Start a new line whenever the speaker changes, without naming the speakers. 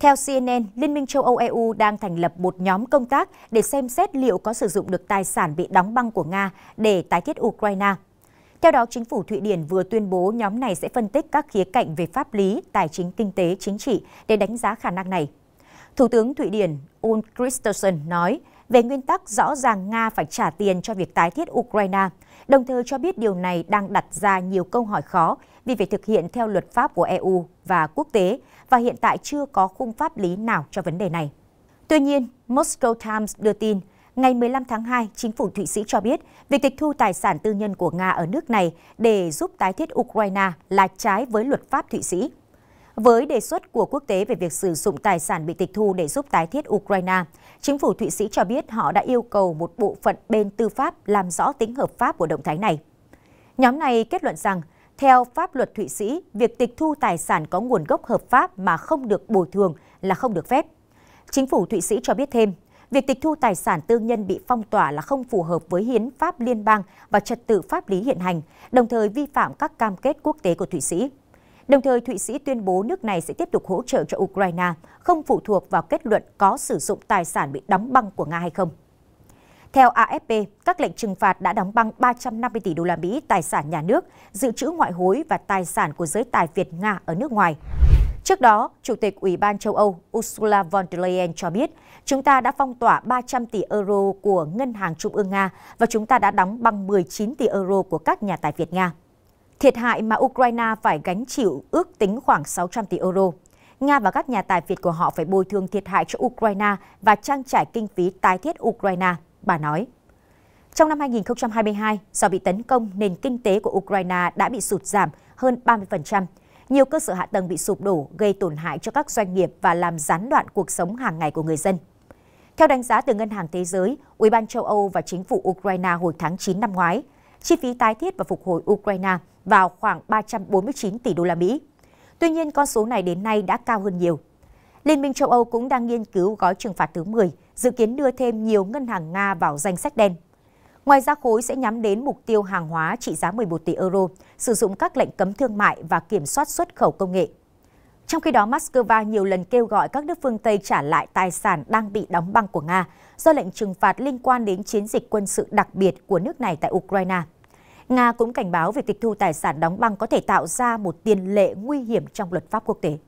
Theo CNN, Liên minh châu Âu EU đang thành lập một nhóm công tác để xem xét liệu có sử dụng được tài sản bị đóng băng của Nga để tái thiết Ukraine. Theo đó, chính phủ Thụy Điển vừa tuyên bố nhóm này sẽ phân tích các khía cạnh về pháp lý, tài chính, kinh tế, chính trị để đánh giá khả năng này. Thủ tướng Thụy Điển Ulf Kristersson nói, về nguyên tắc rõ ràng Nga phải trả tiền cho việc tái thiết Ukraine, đồng thời cho biết điều này đang đặt ra nhiều câu hỏi khó vì phải thực hiện theo luật pháp của EU và quốc tế và hiện tại chưa có khung pháp lý nào cho vấn đề này. Tuy nhiên, Moscow Times đưa tin, ngày 15 tháng 2, chính phủ Thụy Sĩ cho biết việc tịch thu tài sản tư nhân của Nga ở nước này để giúp tái thiết Ukraine là trái với luật pháp Thụy Sĩ với đề xuất của quốc tế về việc sử dụng tài sản bị tịch thu để giúp tái thiết Ukraine. Chính phủ Thụy Sĩ cho biết họ đã yêu cầu một bộ phận bên tư pháp làm rõ tính hợp pháp của động thái này. Nhóm này kết luận rằng, theo pháp luật Thụy Sĩ, việc tịch thu tài sản có nguồn gốc hợp pháp mà không được bồi thường là không được phép. Chính phủ Thụy Sĩ cho biết thêm, việc tịch thu tài sản tư nhân bị phong tỏa là không phù hợp với hiến pháp liên bang và trật tự pháp lý hiện hành, đồng thời vi phạm các cam kết quốc tế của Thụy Sĩ. Đồng thời, Thụy Sĩ tuyên bố nước này sẽ tiếp tục hỗ trợ cho Ukraine, không phụ thuộc vào kết luận có sử dụng tài sản bị đóng băng của Nga hay không. Theo AFP, các lệnh trừng phạt đã đóng băng 350 tỷ đô la Mỹ tài sản nhà nước, dự trữ ngoại hối và tài sản của giới tài Việt Nga ở nước ngoài. Trước đó, Chủ tịch Ủy ban châu Âu Ursula von der Leyen cho biết, chúng ta đã phong tỏa 300 tỷ euro của Ngân hàng Trung ương Nga và chúng ta đã đóng băng 19 tỷ euro của các nhà tài Việt Nga. Thiệt hại mà Ukraine phải gánh chịu ước tính khoảng 600 tỷ euro. Nga và các nhà tài Việt của họ phải bồi thường thiệt hại cho Ukraine và trang trải kinh phí tái thiết Ukraine, bà nói. Trong năm 2022, do bị tấn công, nền kinh tế của Ukraine đã bị sụt giảm hơn 30%. Nhiều cơ sở hạ tầng bị sụp đổ, gây tổn hại cho các doanh nghiệp và làm gián đoạn cuộc sống hàng ngày của người dân. Theo đánh giá từ Ngân hàng Thế giới, Ủy ban châu Âu và chính phủ Ukraine hồi tháng 9 năm ngoái, chi phí tái thiết và phục hồi Ukraine vào khoảng 349 tỷ đô la Mỹ. Tuy nhiên, con số này đến nay đã cao hơn nhiều. Liên minh châu Âu cũng đang nghiên cứu gói trừng phạt thứ 10, dự kiến đưa thêm nhiều ngân hàng Nga vào danh sách đen. Ngoài ra, khối sẽ nhắm đến mục tiêu hàng hóa trị giá 11 tỷ euro, sử dụng các lệnh cấm thương mại và kiểm soát xuất khẩu công nghệ. Trong khi đó, Moscow nhiều lần kêu gọi các nước phương Tây trả lại tài sản đang bị đóng băng của Nga do lệnh trừng phạt liên quan đến chiến dịch quân sự đặc biệt của nước này tại Ukraine. Nga cũng cảnh báo việc tịch thu tài sản đóng băng có thể tạo ra một tiền lệ nguy hiểm trong luật pháp quốc tế.